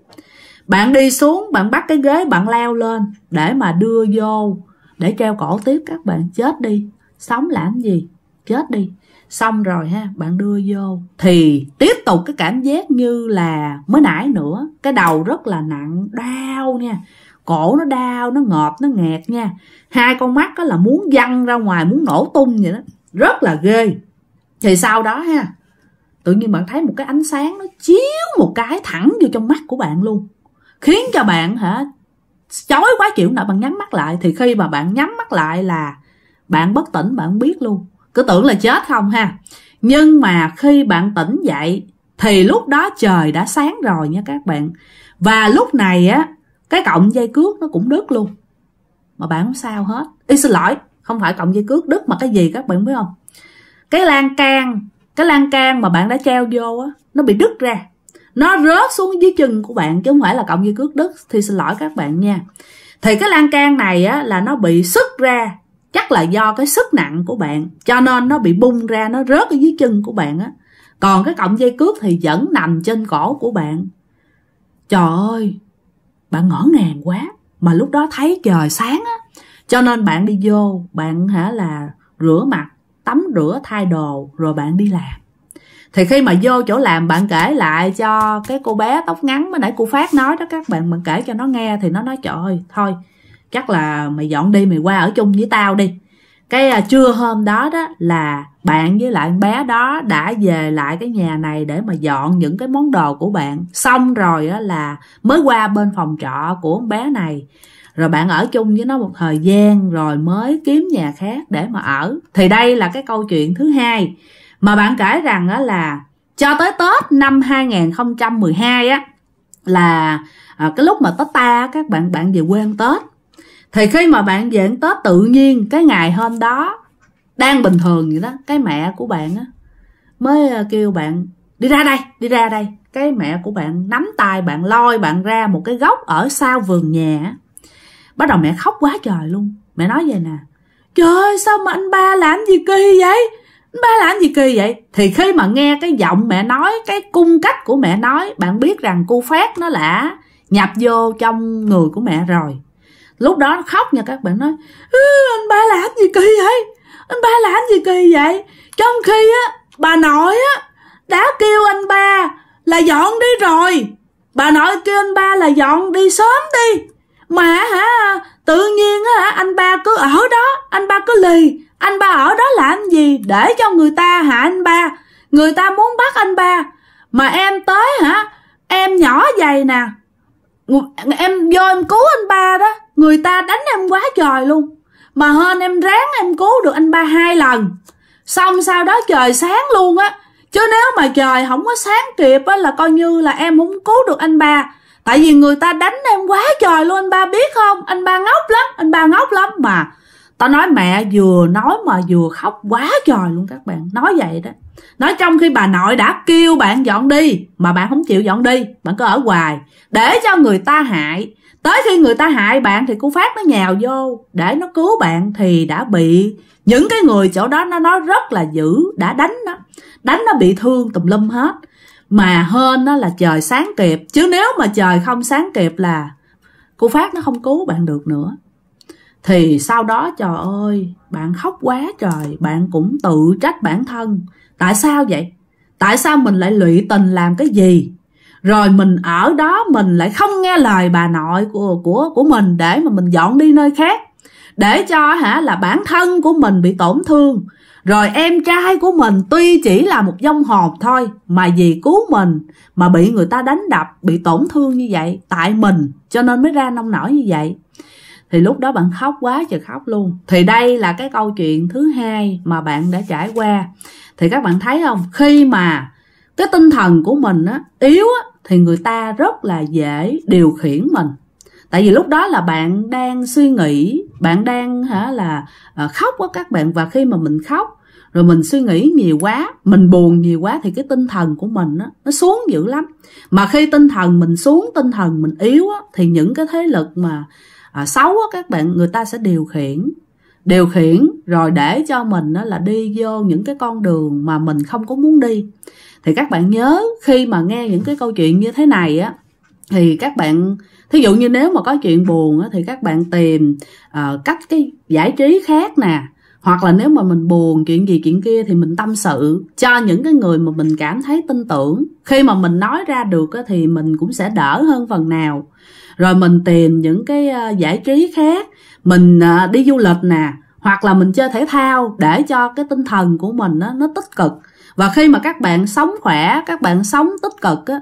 A: bạn đi xuống bạn bắt cái ghế bạn leo lên để mà đưa vô để treo cổ tiếp các bạn chết đi sống làm gì chết đi xong rồi ha bạn đưa vô thì tiếp tục cái cảm giác như là mới nãy nữa cái đầu rất là nặng đau nha cổ nó đau nó ngợp nó nghẹt nha hai con mắt đó là muốn văng ra ngoài muốn nổ tung vậy đó rất là ghê thì sau đó ha tự nhiên bạn thấy một cái ánh sáng nó chiếu một cái thẳng vô trong mắt của bạn luôn khiến cho bạn hả chói quá chịu nổi bạn nhắm mắt lại thì khi mà bạn nhắm mắt lại là bạn bất tỉnh bạn biết luôn cứ tưởng là chết không ha nhưng mà khi bạn tỉnh dậy thì lúc đó trời đã sáng rồi nha các bạn và lúc này á cái cọng dây cước nó cũng đứt luôn mà bạn không sao hết ý xin lỗi không phải cọng dây cước đứt mà cái gì các bạn biết không cái lan can cái lan can mà bạn đã treo vô á nó bị đứt ra nó rớt xuống dưới chân của bạn chứ không phải là cọng dây cước đứt thì xin lỗi các bạn nha thì cái lan can này á là nó bị sức ra chắc là do cái sức nặng của bạn cho nên nó bị bung ra nó rớt ở dưới chân của bạn á còn cái cọng dây cước thì vẫn nằm trên cổ của bạn trời ơi bạn ngỡ ngàng quá mà lúc đó thấy trời sáng á cho nên bạn đi vô bạn hả là rửa mặt tắm rửa thay đồ rồi bạn đi làm thì khi mà vô chỗ làm bạn kể lại cho cái cô bé tóc ngắn mới nãy cô phát nói đó các bạn bạn kể cho nó nghe thì nó nói trời ơi thôi chắc là mày dọn đi mày qua ở chung với tao đi cái à, trưa hôm đó đó là bạn với lại bé đó đã về lại cái nhà này để mà dọn những cái món đồ của bạn xong rồi đó là mới qua bên phòng trọ của bé này rồi bạn ở chung với nó một thời gian rồi mới kiếm nhà khác để mà ở thì đây là cái câu chuyện thứ hai mà bạn kể rằng đó là cho tới Tết năm 2012 á là à, cái lúc mà Tết ta các bạn bạn về quê ăn Tết thì khi mà bạn diễn ăn tết tự nhiên cái ngày hôm đó đang bình thường vậy đó cái mẹ của bạn á mới ờ, kêu bạn đi ra đây đi ra đây cái mẹ của bạn nắm tay bạn lôi bạn ra một cái góc ở sau vườn nhà bắt đầu mẹ khóc quá trời luôn mẹ nói vậy nè trời ơi sao mà anh ba làm gì kỳ vậy anh ba làm gì kỳ vậy thì khi mà nghe cái giọng mẹ nói cái cung cách của mẹ nói bạn biết rằng cô phát nó đã nhập vô trong người của mẹ rồi lúc đó nó khóc nha các bạn nói anh ba làm gì kỳ vậy anh ba làm gì kỳ vậy trong khi á bà nội á đã kêu anh ba là dọn đi rồi bà nội kêu anh ba là dọn đi sớm đi mà hả tự nhiên á anh ba cứ ở đó anh ba cứ lì anh ba ở đó làm gì để cho người ta hả anh ba người ta muốn bắt anh ba mà em tới hả em nhỏ vậy nè em vô em cứu anh ba đó người ta đánh em quá trời luôn mà hơn em ráng em cứu được anh ba hai lần xong sau đó trời sáng luôn á chứ nếu mà trời không có sáng kịp á là coi như là em không cứu được anh ba tại vì người ta đánh em quá trời luôn anh ba biết không anh ba ngốc lắm anh ba ngốc lắm mà tao nói mẹ vừa nói mà vừa khóc quá trời luôn các bạn nói vậy đó nói trong khi bà nội đã kêu bạn dọn đi mà bạn không chịu dọn đi bạn cứ ở hoài để cho người ta hại tới khi người ta hại bạn thì cô phát nó nhào vô để nó cứu bạn thì đã bị những cái người chỗ đó nó nói rất là dữ đã đánh nó đánh nó bị thương tùm lum hết mà hơn nó là trời sáng kịp chứ nếu mà trời không sáng kịp là cô phát nó không cứu bạn được nữa thì sau đó trời ơi bạn khóc quá trời bạn cũng tự trách bản thân tại sao vậy tại sao mình lại lụy tình làm cái gì rồi mình ở đó mình lại không nghe lời bà nội của của của mình để mà mình dọn đi nơi khác để cho hả là bản thân của mình bị tổn thương rồi em trai của mình tuy chỉ là một dông hồn thôi mà vì cứu mình mà bị người ta đánh đập bị tổn thương như vậy tại mình cho nên mới ra nông nổi như vậy thì lúc đó bạn khóc quá trời khóc luôn thì đây là cái câu chuyện thứ hai mà bạn đã trải qua thì các bạn thấy không khi mà cái tinh thần của mình á yếu á thì người ta rất là dễ điều khiển mình tại vì lúc đó là bạn đang suy nghĩ bạn đang hả là à, khóc á các bạn và khi mà mình khóc rồi mình suy nghĩ nhiều quá mình buồn nhiều quá thì cái tinh thần của mình á, nó xuống dữ lắm mà khi tinh thần mình xuống tinh thần mình yếu á, thì những cái thế lực mà à, xấu á các bạn người ta sẽ điều khiển điều khiển rồi để cho mình đó là đi vô những cái con đường mà mình không có muốn đi thì các bạn nhớ khi mà nghe những cái câu chuyện như thế này á thì các bạn thí dụ như nếu mà có chuyện buồn á, thì các bạn tìm uh, cách cái giải trí khác nè hoặc là nếu mà mình buồn chuyện gì chuyện kia thì mình tâm sự cho những cái người mà mình cảm thấy tin tưởng khi mà mình nói ra được á, thì mình cũng sẽ đỡ hơn phần nào rồi mình tìm những cái à, giải trí khác mình à, đi du lịch nè hoặc là mình chơi thể thao để cho cái tinh thần của mình nó, tích cực và khi mà các bạn sống khỏe các bạn sống tích cực á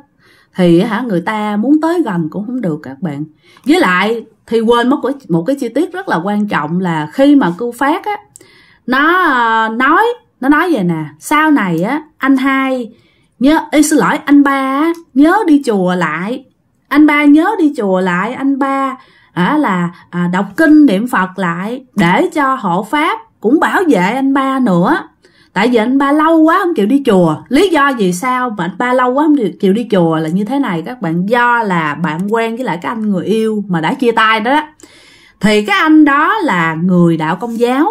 A: thì hả người ta muốn tới gần cũng không được các bạn với lại thì quên mất một cái chi tiết rất là quan trọng là khi mà cưu phát á nó à, nói nó nói vậy nè sau này á anh hai nhớ ý xin lỗi anh ba á, nhớ đi chùa lại anh ba nhớ đi chùa lại anh ba à, là à, đọc kinh niệm phật lại để cho hộ pháp cũng bảo vệ anh ba nữa tại vì anh ba lâu quá không chịu đi chùa lý do vì sao mà anh ba lâu quá không chịu đi chùa là như thế này các bạn do là bạn quen với lại cái anh người yêu mà đã chia tay đó, đó thì cái anh đó là người đạo công giáo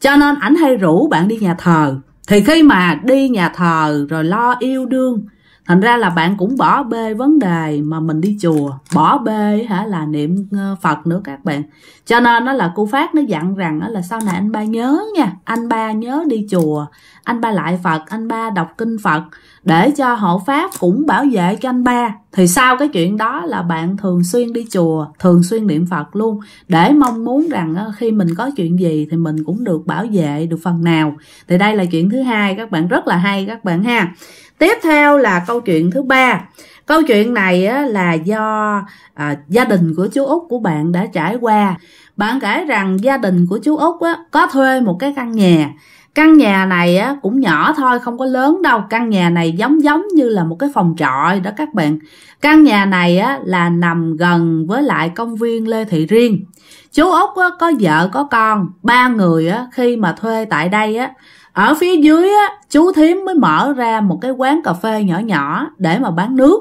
A: cho nên ảnh hay rủ bạn đi nhà thờ thì khi mà đi nhà thờ rồi lo yêu đương thành ra là bạn cũng bỏ bê vấn đề mà mình đi chùa bỏ bê hả là niệm ờ, phật nữa các bạn cho nên nó là cô phát nó dặn rằng đó là sau này anh ba nhớ nha anh ba nhớ đi chùa anh ba lại phật anh ba đọc kinh phật để cho hộ pháp cũng bảo vệ cho anh ba thì sau cái chuyện đó là bạn thường xuyên đi chùa thường xuyên niệm phật luôn để mong muốn rằng ờ, khi mình có chuyện gì thì mình cũng được bảo vệ được phần nào thì đây là chuyện thứ hai các bạn rất là hay các bạn ha tiếp theo là câu chuyện thứ ba câu chuyện này là do à, gia đình của chú út của bạn đã trải qua bạn kể rằng gia đình của chú út có thuê một cái căn nhà căn nhà này á, cũng nhỏ thôi không có lớn đâu căn nhà này giống giống như là một cái phòng trọ đó các bạn căn nhà này á, là nằm gần với lại công viên lê thị riêng chú út á, có vợ có con ba người á, khi mà thuê tại đây á ở phía dưới á, chú thím mới mở ra một cái quán cà phê nhỏ nhỏ để mà bán nước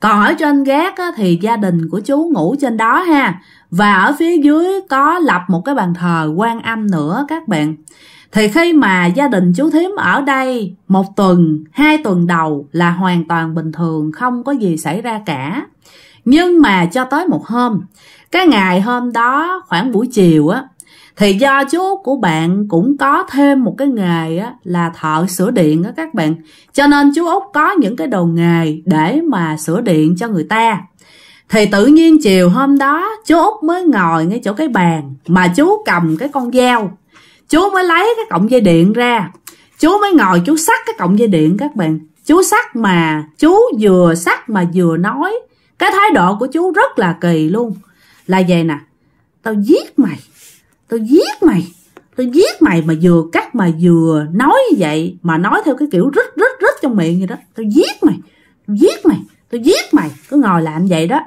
A: còn ở trên gác á, thì gia đình của chú ngủ trên đó ha và ở phía dưới có lập một cái bàn thờ quan âm nữa các bạn thì khi mà gia đình chú thím ở đây một tuần, hai tuần đầu là hoàn toàn bình thường, không có gì xảy ra cả. Nhưng mà cho tới một hôm, cái ngày hôm đó khoảng buổi chiều á, thì do chú của bạn cũng có thêm một cái nghề á, là thợ sửa điện á các bạn. Cho nên chú út có những cái đồ nghề để mà sửa điện cho người ta. Thì tự nhiên chiều hôm đó chú út mới ngồi ngay chỗ cái bàn mà chú cầm cái con dao chú mới lấy cái cọng dây điện ra chú mới ngồi chú sắt cái cọng dây điện các bạn chú sắt mà chú vừa sắt mà vừa nói cái thái độ của chú rất là kỳ luôn là vậy nè tao giết mày tao giết mày tao giết mày mà vừa cắt mà vừa nói như vậy mà nói theo cái kiểu rít rít rít trong miệng vậy đó tao giết mày tôi giết mày tao giết mày cứ ngồi làm vậy đó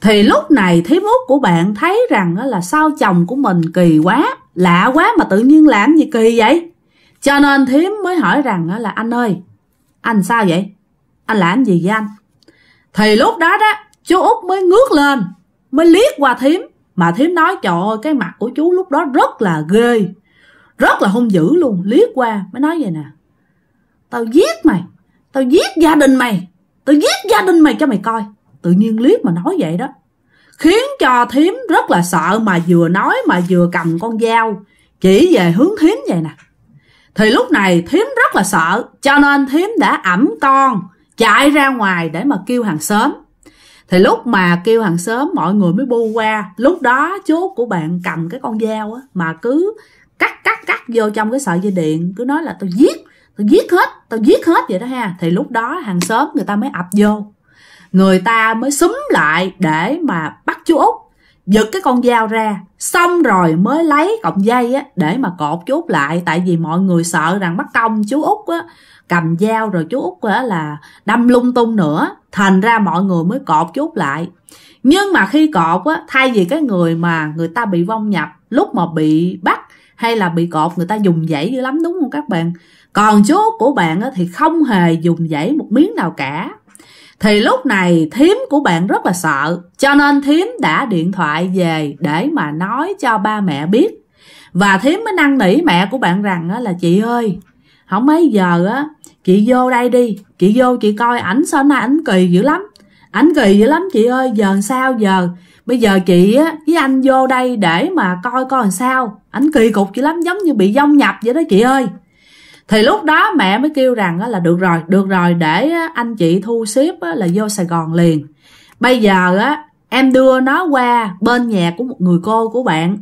A: thì lúc này thấy mốt của bạn thấy rằng là sao chồng của mình kỳ quá lạ quá mà tự nhiên làm gì kỳ vậy cho nên thím mới hỏi rằng là anh ơi anh sao vậy anh làm gì vậy anh thì lúc đó đó chú út mới ngước lên mới liếc qua thím mà thím nói trời ơi cái mặt của chú lúc đó rất là ghê rất là hung dữ luôn liếc qua mới nói vậy nè tao giết mày tao giết gia đình mày tao giết gia đình mày cho mày coi tự nhiên liếc mà nói vậy đó khiến cho thím rất là sợ mà vừa nói mà vừa cầm con dao chỉ về hướng thím vậy nè thì lúc này thím rất là sợ cho nên thím đã ẩm con chạy ra ngoài để mà kêu hàng xóm thì lúc mà kêu hàng xóm mọi người mới bu qua lúc đó chú của bạn cầm cái con dao á mà cứ cắt cắt cắt vô trong cái sợi dây điện cứ nói là tao giết tao giết hết tao giết hết vậy đó ha thì lúc đó hàng xóm người ta mới ập vô người ta mới súng lại để mà bắt chú út giật cái con dao ra xong rồi mới lấy cọng dây á để mà cột chú út lại tại vì mọi người sợ rằng bắt công chú út á cầm dao rồi chú út á là đâm lung tung nữa thành ra mọi người mới cột chú út lại nhưng mà khi cột á thay vì cái người mà người ta bị vong nhập lúc mà bị bắt hay là bị cột người ta dùng dãy dữ lắm đúng không các bạn còn chú út của bạn á thì không hề dùng dãy một miếng nào cả thì lúc này thím của bạn rất là sợ cho nên thím đã điện thoại về để mà nói cho ba mẹ biết và thím mới năn nỉ mẹ của bạn rằng là chị ơi không mấy giờ á chị vô đây đi chị vô chị coi ảnh sao nay ảnh kỳ dữ lắm ảnh kỳ dữ lắm chị ơi giờ sao giờ bây giờ chị á với anh vô đây để mà coi coi làm sao ảnh kỳ cục dữ lắm giống như bị dông nhập vậy đó chị ơi thì lúc đó mẹ mới kêu rằng là được rồi được rồi để anh chị thu xếp là vô sài gòn liền bây giờ á em đưa nó qua bên nhà của một người cô của bạn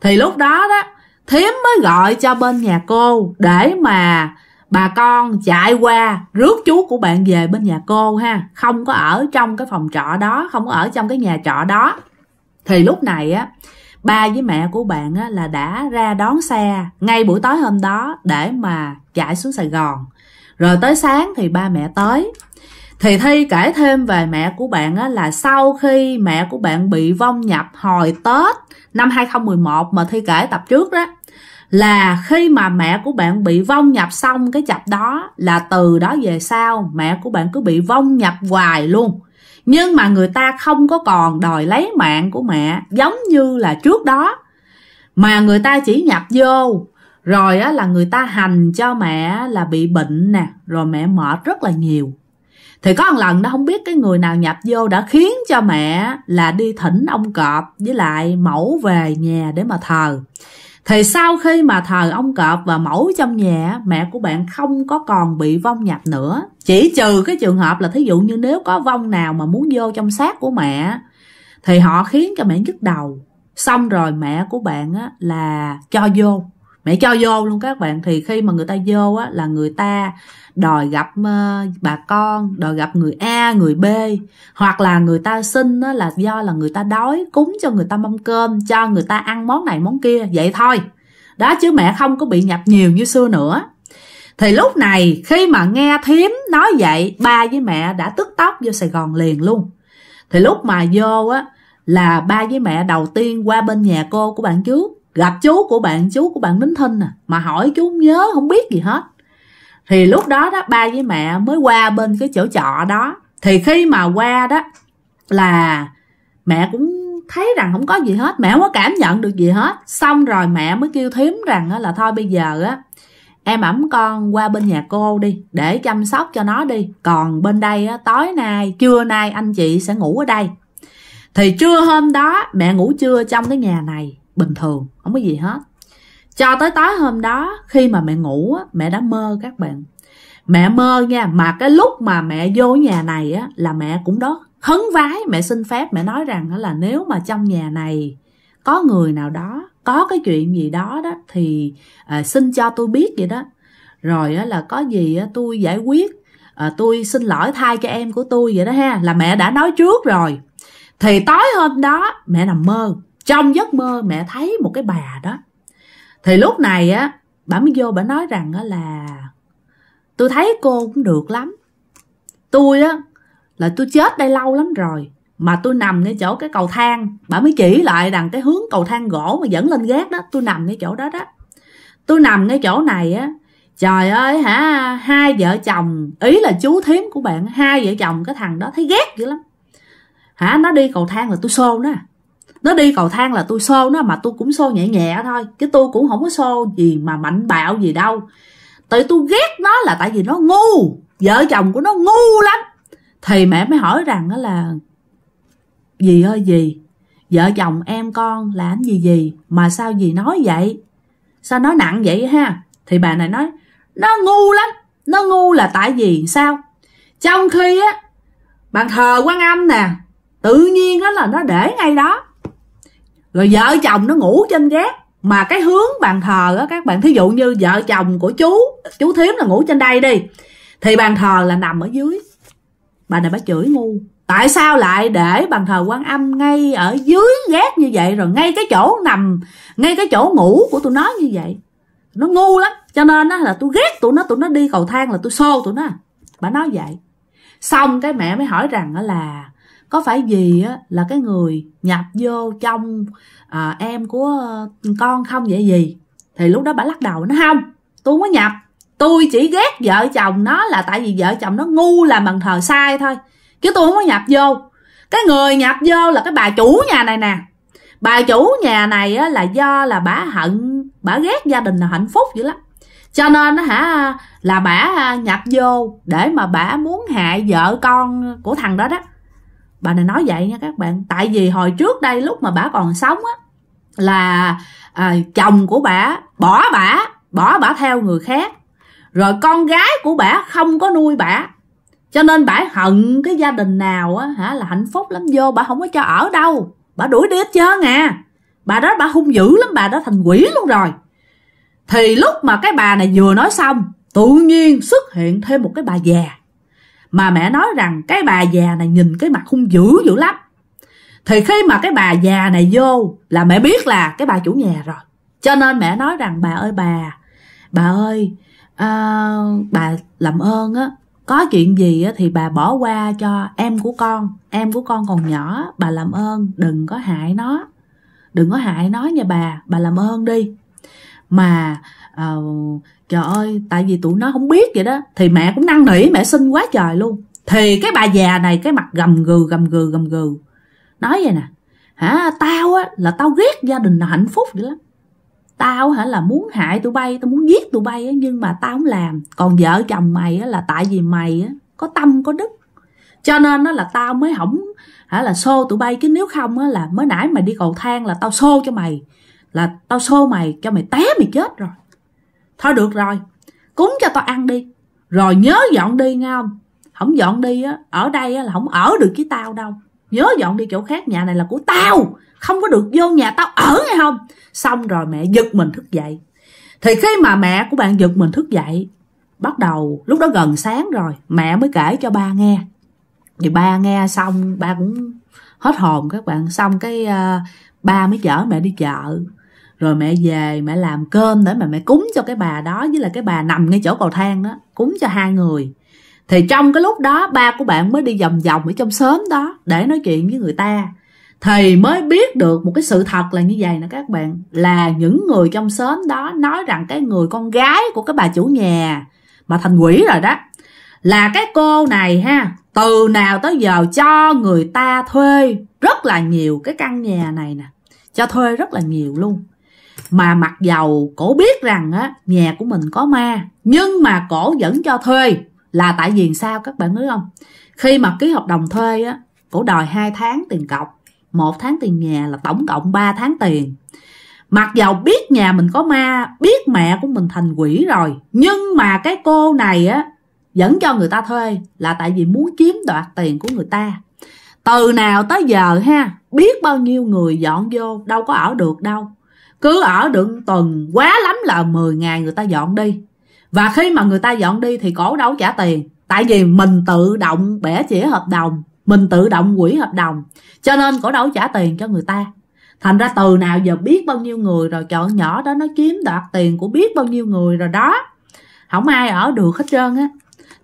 A: thì lúc đó đó thím mới gọi cho bên nhà cô để mà bà con chạy qua rước chú của bạn về bên nhà cô ha không có ở trong cái phòng trọ đó không có ở trong cái nhà trọ đó thì lúc này á ba với mẹ của bạn á, là đã ra đón xe ngay buổi tối hôm đó để mà chạy xuống Sài Gòn rồi tới sáng thì ba mẹ tới thì Thi kể thêm về mẹ của bạn á, là sau khi mẹ của bạn bị vong nhập hồi Tết năm 2011 mà Thi kể tập trước đó là khi mà mẹ của bạn bị vong nhập xong cái chập đó là từ đó về sau mẹ của bạn cứ bị vong nhập hoài luôn nhưng mà người ta không có còn đòi lấy mạng của mẹ giống như là trước đó mà người ta chỉ nhập vô rồi á, là người ta hành cho mẹ là bị bệnh nè rồi mẹ mệt rất là nhiều thì có một lần đó không biết cái người nào nhập vô đã khiến cho mẹ là đi thỉnh ông cọp với lại mẫu về nhà để mà thờ thì sau khi mà thờ ông cọp và mẫu trong nhà, mẹ của bạn không có còn bị vong nhập nữa. Chỉ trừ cái trường hợp là thí dụ như nếu có vong nào mà muốn vô trong xác của mẹ, thì họ khiến cho mẹ nhức đầu. Xong rồi mẹ của bạn á, là cho vô mẹ cho vô luôn các bạn thì khi mà người ta vô á là người ta đòi gặp ờ, bà con đòi gặp người a người b hoặc là người ta xin á là do là người ta đói cúng cho người ta mâm cơm cho người ta ăn món này món kia vậy thôi đó chứ mẹ không có bị nhập nhiều như xưa nữa thì lúc này khi mà nghe thím nói vậy ba với mẹ đã tức tốc vô sài gòn liền luôn thì lúc mà vô á là ba với mẹ đầu tiên qua bên nhà cô của bạn trước gặp chú của bạn chú của bạn nín thinh à mà hỏi chú không nhớ không biết gì hết thì lúc đó đó ba với mẹ mới qua bên cái chỗ trọ đó thì khi mà qua đó là mẹ cũng thấy rằng không có gì hết mẹ không có cảm nhận được gì hết xong rồi mẹ mới kêu thím rằng là thôi bây giờ á em ẩm con qua bên nhà cô đi để chăm sóc cho nó đi còn bên đây á, tối nay trưa nay anh chị sẽ ngủ ở đây thì trưa hôm đó mẹ ngủ trưa trong cái nhà này bình thường không có gì hết cho tới tối hôm đó khi mà mẹ ngủ mẹ đã mơ các bạn mẹ mơ nha mà cái lúc mà mẹ vô nhà này á là mẹ cũng đó khấn vái mẹ xin phép mẹ nói rằng là nếu mà trong nhà này có người nào đó có cái chuyện gì đó đó thì à, xin cho tôi biết vậy đó rồi á, là có gì á, tôi giải quyết à, tôi xin lỗi thay cho em của tôi vậy đó ha là mẹ đã nói trước rồi thì tối hôm đó mẹ nằm mơ trong giấc mơ mẹ thấy một cái bà đó thì lúc này á bà mới vô bà nói rằng á là tôi thấy cô cũng được lắm tôi á là tôi chết đây lâu lắm rồi mà tôi nằm ngay chỗ cái cầu thang bà mới chỉ lại rằng cái hướng cầu thang gỗ mà dẫn lên gác đó tôi nằm ngay chỗ đó đó tôi nằm ngay chỗ này á trời ơi hả hai vợ chồng ý là chú thím của bạn hai vợ chồng cái thằng đó thấy ghét dữ lắm hả nó đi cầu thang là tôi xô nó nó đi cầu thang là tôi xô nó mà tôi cũng xô nhẹ nhẹ thôi chứ tôi cũng không có xô gì mà mạnh bạo gì đâu tại tôi ghét nó là tại vì nó ngu vợ chồng của nó ngu lắm thì mẹ mới hỏi rằng đó là gì ơi gì vợ chồng em con làm gì gì mà sao gì nói vậy sao nói nặng vậy ha thì bà này nói nó ngu lắm nó ngu là tại vì sao trong khi á bàn thờ quan âm nè tự nhiên đó là nó để ngay đó rồi vợ chồng nó ngủ trên gác mà cái hướng bàn thờ á các bạn thí dụ như vợ chồng của chú chú Thiếm là ngủ trên đây đi thì bàn thờ là nằm ở dưới bà này bà chửi ngu tại sao lại để bàn thờ quan âm ngay ở dưới gác như vậy rồi ngay cái chỗ nằm ngay cái chỗ ngủ của tụi nó như vậy nó ngu lắm cho nên á là tôi ghét tụi nó tụi nó đi cầu thang là tôi xô tụi nó à. bà nói vậy xong cái mẹ mới hỏi rằng là có phải gì á là cái người nhập vô trong à, em của ờ, con không vậy gì thì lúc đó bà lắc đầu nó không tôi không có nhập tôi chỉ ghét vợ chồng nó là tại vì vợ chồng nó ngu làm bằng thờ sai thôi chứ tôi không có nhập vô cái người nhập vô là cái bà chủ nhà này nè bà chủ nhà này á, là do là bà hận bà ghét gia đình là hạnh phúc dữ lắm cho nên á hả là bà à, nhập vô để mà bà muốn hại vợ con của thằng đó đó bà này nói vậy nha các bạn tại vì hồi trước đây lúc mà bà còn sống á là à, chồng của bà bỏ bà bỏ bà theo người khác rồi con gái của bà không có nuôi bà cho nên bà hận cái gia đình nào á hả là hạnh phúc lắm vô bà không có cho ở đâu bà đuổi đi hết trơn à bà đó bà hung dữ lắm bà đó thành quỷ luôn rồi thì lúc mà cái bà này vừa nói xong tự nhiên xuất hiện thêm một cái bà già mà mẹ nói rằng cái bà già này nhìn cái mặt hung dữ dữ lắm thì khi mà cái bà già này vô là mẹ biết là cái bà chủ nhà rồi cho nên mẹ nói rằng bà ơi bà bà ơi à, bà làm ơn á có chuyện gì á, thì bà bỏ qua cho em của con em của con còn nhỏ bà làm ơn đừng có hại nó đừng có hại nó nha bà bà làm ơn đi mà uh, trời ơi tại vì tụi nó không biết vậy đó thì mẹ cũng năn nỉ mẹ xin quá trời luôn thì cái bà già này cái mặt gầm gừ gầm gừ gầm gừ nói vậy nè hả tao á là tao ghét gia đình là hạnh phúc dữ lắm tao hả là muốn hại tụi bay tao muốn giết tụi bay á nhưng mà tao không làm còn vợ chồng mày á là tại vì mày á có tâm có đức cho nên nó là tao mới hỏng hả là xô tụi bay chứ nếu không á là mới nãy mày đi cầu thang là tao xô cho mày là tao xô mày cho mày té mày chết rồi thôi được rồi cúng cho tao ăn đi rồi nhớ dọn đi nghe không không dọn đi á ở đây á là không ở được với tao đâu nhớ dọn đi chỗ khác nhà này là của tao không có được vô nhà tao ở nghe không xong rồi mẹ giật mình thức dậy thì khi mà mẹ của bạn giật mình thức dậy bắt đầu lúc đó gần sáng rồi mẹ mới kể cho ba nghe thì ba nghe xong ba cũng hết hồn các bạn xong cái uh, ba mới chở mẹ đi chợ rồi mẹ về mẹ làm cơm để mà mẹ cúng cho cái bà đó với là cái bà nằm ngay chỗ cầu thang đó cúng cho hai người thì trong cái lúc đó ba của bạn mới đi vòng vòng ở trong xóm đó để nói chuyện với người ta thì mới biết được một cái sự thật là như vậy nè các bạn là những người trong xóm đó nói rằng cái người con gái của cái bà chủ nhà mà thành quỷ rồi đó là cái cô này ha từ nào tới giờ cho người ta thuê rất là nhiều cái căn nhà này nè cho thuê rất là nhiều luôn mà mặc dầu cổ biết rằng á, nhà của mình có ma nhưng mà cổ vẫn cho thuê là tại vì sao các bạn biết không khi mà ký hợp đồng thuê á, cổ đòi 2 tháng tiền cọc một tháng tiền nhà là tổng cộng 3 tháng tiền mặc dầu biết nhà mình có ma biết mẹ của mình thành quỷ rồi nhưng mà cái cô này á vẫn cho người ta thuê là tại vì muốn chiếm đoạt tiền của người ta từ nào tới giờ ha biết bao nhiêu người dọn vô đâu có ở được đâu cứ ở đựng tuần quá lắm là 10 ngày người ta dọn đi. Và khi mà người ta dọn đi thì cổ đâu trả tiền. Tại vì mình tự động bẻ chĩa hợp đồng, mình tự động quỹ hợp đồng. Cho nên cổ đâu trả tiền cho người ta. Thành ra từ nào giờ biết bao nhiêu người rồi chọn nhỏ đó nó kiếm đoạt tiền của biết bao nhiêu người rồi đó. Không ai ở được hết trơn á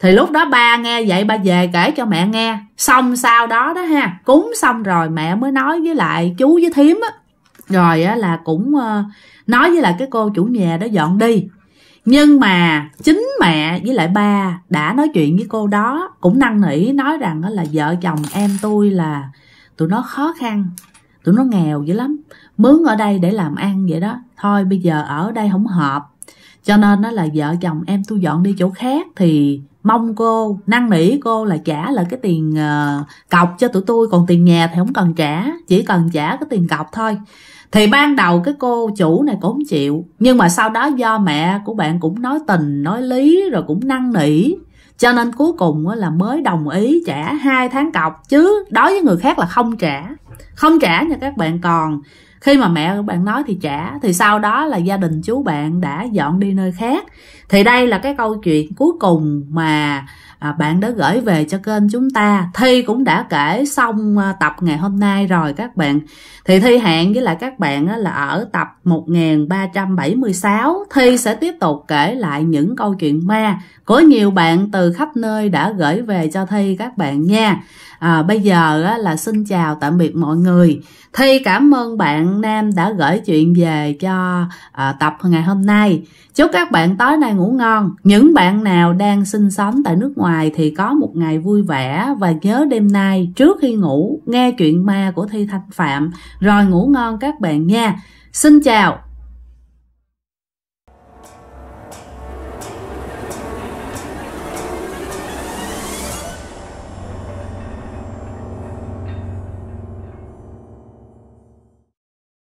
A: thì lúc đó ba nghe vậy ba về kể cho mẹ nghe xong sau đó đó ha cúng xong rồi mẹ mới nói với lại chú với thím á rồi á là cũng ờ, nói với lại cái cô chủ nhà đó dọn đi nhưng mà chính mẹ với lại ba đã nói chuyện với cô đó cũng năn nỉ nói rằng đó là vợ chồng em tôi là tụi nó khó khăn tụi nó nghèo dữ lắm mướn ở đây để làm ăn vậy đó thôi bây giờ ở đây không hợp cho nên nó là vợ chồng em tôi dọn đi chỗ khác thì mong cô năn nỉ cô là trả lại cái tiền uh, cọc cho tụi tôi còn tiền nhà thì không cần trả chỉ cần trả cái tiền cọc thôi thì ban đầu cái cô chủ này cũng chịu Nhưng mà sau đó do mẹ của bạn cũng nói tình, nói lý rồi cũng năn nỉ Cho nên cuối cùng là mới đồng ý trả hai tháng cọc Chứ đối với người khác là không trả Không trả nha các bạn còn khi mà mẹ của bạn nói thì trả thì sau đó là gia đình chú bạn đã dọn đi nơi khác thì đây là cái câu chuyện cuối cùng mà À, bạn đã gửi về cho kênh chúng ta thi cũng đã kể xong à, tập ngày hôm nay rồi các bạn thì thi hẹn với lại các bạn là ở tập 1376 thi sẽ tiếp tục kể lại những câu chuyện ma của nhiều bạn từ khắp nơi đã gửi về cho thi các bạn nha à, bây giờ á, là xin chào tạm biệt mọi người thi cảm ơn bạn nam đã gửi chuyện về cho à, tập ngày hôm nay chúc các bạn tối nay ngủ ngon những bạn nào đang sinh sống tại nước ngoài thì có một ngày vui vẻ và nhớ đêm nay trước khi ngủ nghe chuyện ma của thi thanh phạm rồi ngủ ngon các bạn nha xin chào